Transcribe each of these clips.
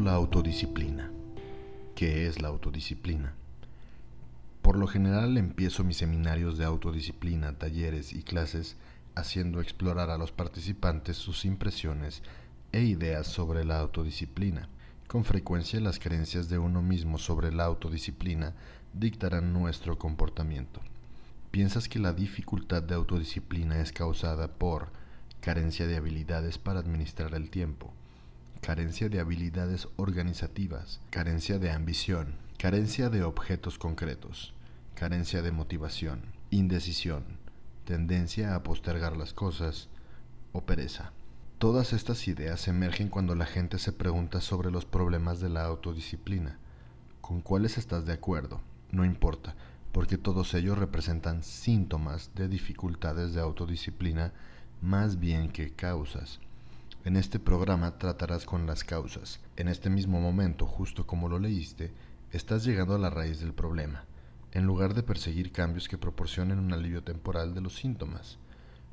la autodisciplina. ¿Qué es la autodisciplina? Por lo general empiezo mis seminarios de autodisciplina, talleres y clases haciendo explorar a los participantes sus impresiones e ideas sobre la autodisciplina. Con frecuencia las creencias de uno mismo sobre la autodisciplina dictarán nuestro comportamiento. ¿Piensas que la dificultad de autodisciplina es causada por carencia de habilidades para administrar el tiempo, carencia de habilidades organizativas, carencia de ambición, carencia de objetos concretos, carencia de motivación, indecisión, tendencia a postergar las cosas o pereza. Todas estas ideas emergen cuando la gente se pregunta sobre los problemas de la autodisciplina. ¿Con cuáles estás de acuerdo? No importa, porque todos ellos representan síntomas de dificultades de autodisciplina más bien que causas. En este programa tratarás con las causas. En este mismo momento, justo como lo leíste, estás llegando a la raíz del problema, en lugar de perseguir cambios que proporcionen un alivio temporal de los síntomas.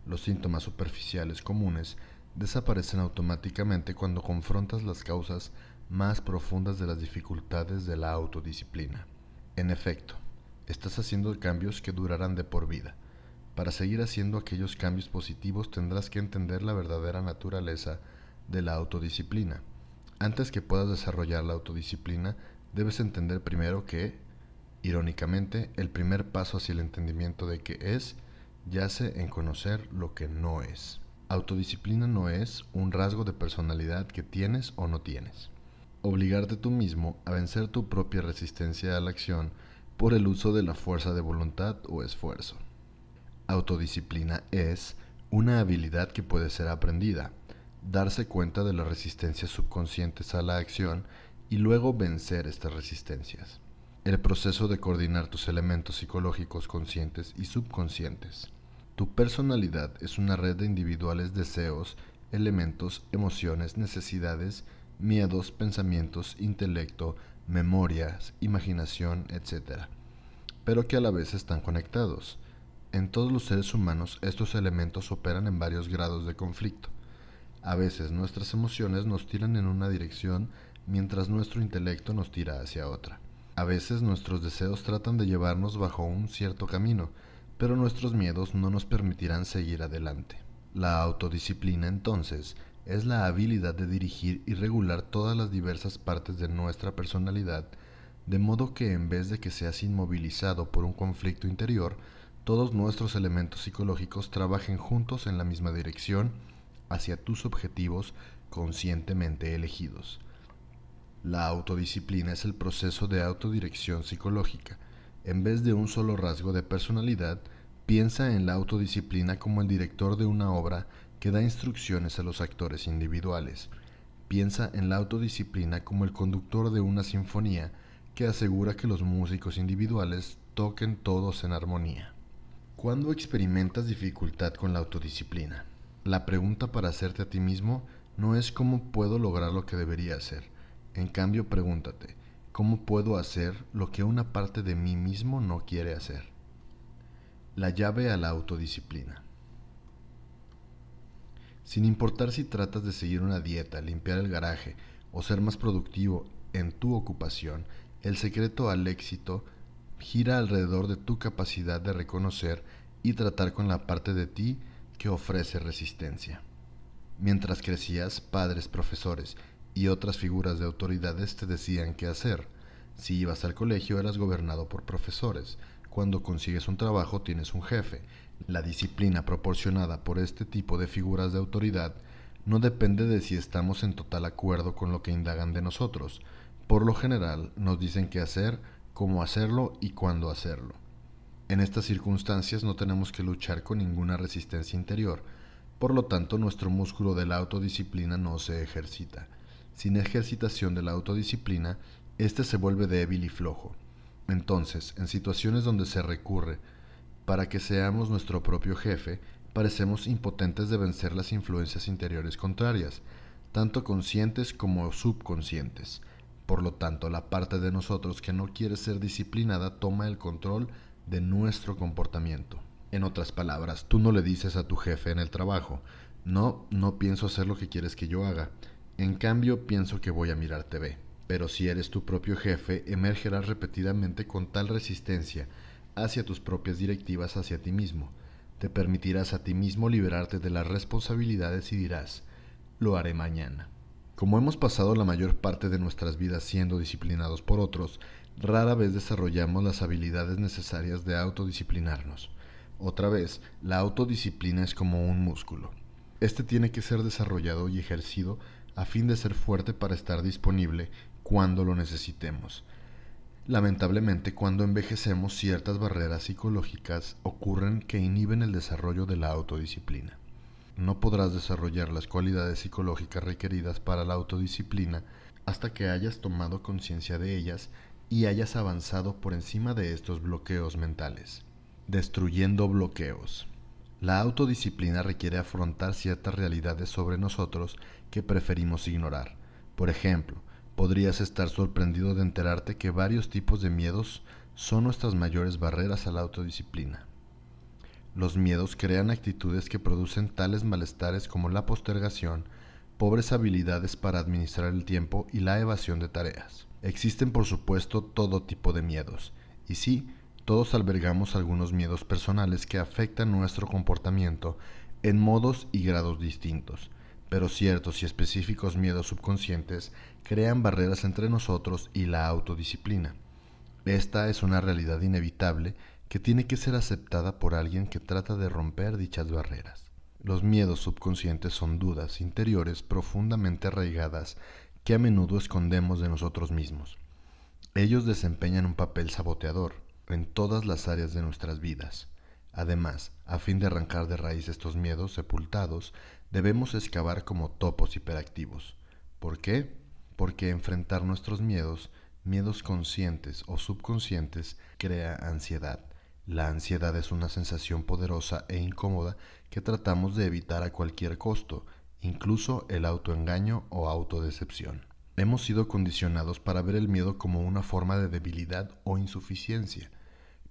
Los síntomas superficiales comunes desaparecen automáticamente cuando confrontas las causas más profundas de las dificultades de la autodisciplina. En efecto, estás haciendo cambios que durarán de por vida. Para seguir haciendo aquellos cambios positivos tendrás que entender la verdadera naturaleza de la autodisciplina. Antes que puedas desarrollar la autodisciplina, debes entender primero que, irónicamente, el primer paso hacia el entendimiento de qué es yace en conocer lo que no es. Autodisciplina no es un rasgo de personalidad que tienes o no tienes. Obligarte tú mismo a vencer tu propia resistencia a la acción por el uso de la fuerza de voluntad o esfuerzo. Autodisciplina es una habilidad que puede ser aprendida, darse cuenta de las resistencias subconscientes a la acción y luego vencer estas resistencias. El proceso de coordinar tus elementos psicológicos conscientes y subconscientes. Tu personalidad es una red de individuales deseos, elementos, emociones, necesidades, miedos, pensamientos, intelecto, memorias, imaginación, etcétera, Pero que a la vez están conectados. En todos los seres humanos estos elementos operan en varios grados de conflicto. A veces nuestras emociones nos tiran en una dirección mientras nuestro intelecto nos tira hacia otra. A veces nuestros deseos tratan de llevarnos bajo un cierto camino, pero nuestros miedos no nos permitirán seguir adelante. La autodisciplina entonces es la habilidad de dirigir y regular todas las diversas partes de nuestra personalidad, de modo que en vez de que seas inmovilizado por un conflicto interior, todos nuestros elementos psicológicos trabajen juntos en la misma dirección hacia tus objetivos conscientemente elegidos. La autodisciplina es el proceso de autodirección psicológica. En vez de un solo rasgo de personalidad, piensa en la autodisciplina como el director de una obra que da instrucciones a los actores individuales. Piensa en la autodisciplina como el conductor de una sinfonía que asegura que los músicos individuales toquen todos en armonía. ¿Cuándo experimentas dificultad con la autodisciplina? La pregunta para hacerte a ti mismo no es cómo puedo lograr lo que debería hacer. En cambio, pregúntate, ¿cómo puedo hacer lo que una parte de mí mismo no quiere hacer? La llave a la autodisciplina. Sin importar si tratas de seguir una dieta, limpiar el garaje o ser más productivo en tu ocupación, el secreto al éxito es gira alrededor de tu capacidad de reconocer y tratar con la parte de ti que ofrece resistencia. Mientras crecías, padres, profesores y otras figuras de autoridades te decían qué hacer. Si ibas al colegio eras gobernado por profesores. Cuando consigues un trabajo tienes un jefe. La disciplina proporcionada por este tipo de figuras de autoridad no depende de si estamos en total acuerdo con lo que indagan de nosotros. Por lo general nos dicen qué hacer cómo hacerlo y cuándo hacerlo. En estas circunstancias no tenemos que luchar con ninguna resistencia interior, por lo tanto nuestro músculo de la autodisciplina no se ejercita. Sin ejercitación de la autodisciplina, éste se vuelve débil y flojo. Entonces, en situaciones donde se recurre para que seamos nuestro propio jefe, parecemos impotentes de vencer las influencias interiores contrarias, tanto conscientes como subconscientes. Por lo tanto, la parte de nosotros que no quiere ser disciplinada toma el control de nuestro comportamiento. En otras palabras, tú no le dices a tu jefe en el trabajo, no, no pienso hacer lo que quieres que yo haga. En cambio, pienso que voy a mirar TV. Pero si eres tu propio jefe, emergerás repetidamente con tal resistencia hacia tus propias directivas hacia ti mismo. Te permitirás a ti mismo liberarte de las responsabilidades y dirás, lo haré mañana. Como hemos pasado la mayor parte de nuestras vidas siendo disciplinados por otros, rara vez desarrollamos las habilidades necesarias de autodisciplinarnos. Otra vez, la autodisciplina es como un músculo. Este tiene que ser desarrollado y ejercido a fin de ser fuerte para estar disponible cuando lo necesitemos. Lamentablemente, cuando envejecemos, ciertas barreras psicológicas ocurren que inhiben el desarrollo de la autodisciplina no podrás desarrollar las cualidades psicológicas requeridas para la autodisciplina hasta que hayas tomado conciencia de ellas y hayas avanzado por encima de estos bloqueos mentales. Destruyendo bloqueos. La autodisciplina requiere afrontar ciertas realidades sobre nosotros que preferimos ignorar. Por ejemplo, podrías estar sorprendido de enterarte que varios tipos de miedos son nuestras mayores barreras a la autodisciplina. Los miedos crean actitudes que producen tales malestares como la postergación, pobres habilidades para administrar el tiempo y la evasión de tareas. Existen por supuesto todo tipo de miedos, y sí, todos albergamos algunos miedos personales que afectan nuestro comportamiento en modos y grados distintos, pero ciertos y específicos miedos subconscientes crean barreras entre nosotros y la autodisciplina. Esta es una realidad inevitable que tiene que ser aceptada por alguien que trata de romper dichas barreras. Los miedos subconscientes son dudas interiores profundamente arraigadas que a menudo escondemos de nosotros mismos. Ellos desempeñan un papel saboteador en todas las áreas de nuestras vidas. Además, a fin de arrancar de raíz estos miedos sepultados, debemos excavar como topos hiperactivos. ¿Por qué? Porque enfrentar nuestros miedos, miedos conscientes o subconscientes, crea ansiedad la ansiedad es una sensación poderosa e incómoda que tratamos de evitar a cualquier costo, incluso el autoengaño o autodecepción. Hemos sido condicionados para ver el miedo como una forma de debilidad o insuficiencia.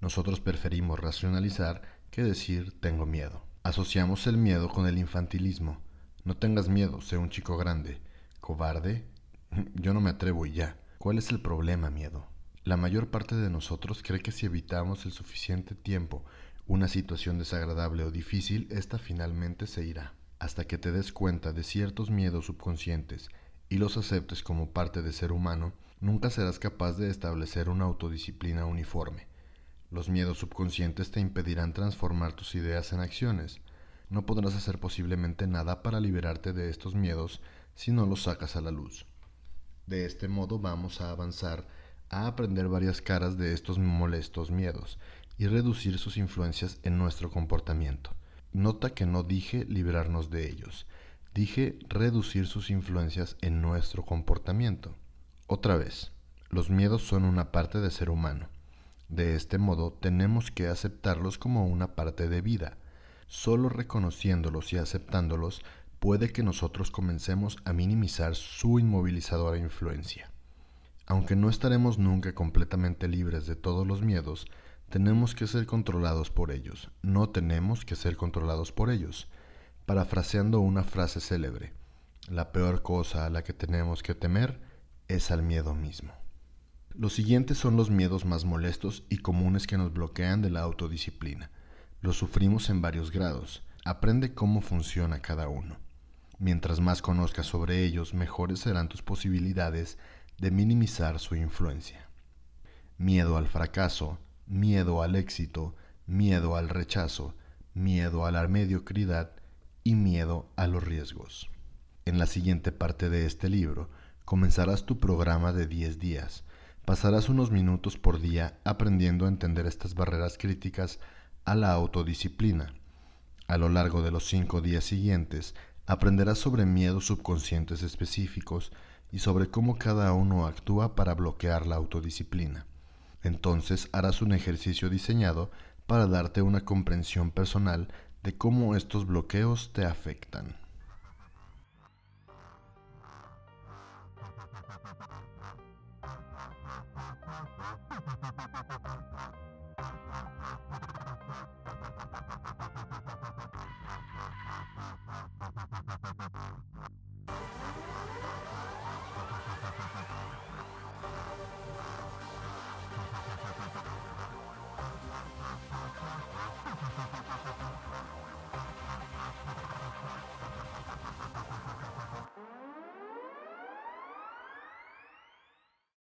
Nosotros preferimos racionalizar que decir tengo miedo. Asociamos el miedo con el infantilismo. No tengas miedo, sé un chico grande. ¿Cobarde? Yo no me atrevo y ya. ¿Cuál es el problema, miedo? La mayor parte de nosotros cree que si evitamos el suficiente tiempo una situación desagradable o difícil, esta finalmente se irá, hasta que te des cuenta de ciertos miedos subconscientes y los aceptes como parte de ser humano, nunca serás capaz de establecer una autodisciplina uniforme. Los miedos subconscientes te impedirán transformar tus ideas en acciones. No podrás hacer posiblemente nada para liberarte de estos miedos si no los sacas a la luz. De este modo vamos a avanzar a aprender varias caras de estos molestos miedos y reducir sus influencias en nuestro comportamiento. Nota que no dije librarnos de ellos, dije reducir sus influencias en nuestro comportamiento. Otra vez, los miedos son una parte de ser humano. De este modo, tenemos que aceptarlos como una parte de vida. Solo reconociéndolos y aceptándolos puede que nosotros comencemos a minimizar su inmovilizadora influencia. Aunque no estaremos nunca completamente libres de todos los miedos, tenemos que ser controlados por ellos, no tenemos que ser controlados por ellos. Parafraseando una frase célebre, la peor cosa a la que tenemos que temer es al miedo mismo. Los siguientes son los miedos más molestos y comunes que nos bloquean de la autodisciplina. Los sufrimos en varios grados. Aprende cómo funciona cada uno. Mientras más conozcas sobre ellos, mejores serán tus posibilidades de minimizar su influencia. Miedo al fracaso, miedo al éxito, miedo al rechazo, miedo a la mediocridad y miedo a los riesgos. En la siguiente parte de este libro, comenzarás tu programa de 10 días. Pasarás unos minutos por día aprendiendo a entender estas barreras críticas a la autodisciplina. A lo largo de los 5 días siguientes, aprenderás sobre miedos subconscientes específicos, y sobre cómo cada uno actúa para bloquear la autodisciplina. Entonces harás un ejercicio diseñado para darte una comprensión personal de cómo estos bloqueos te afectan.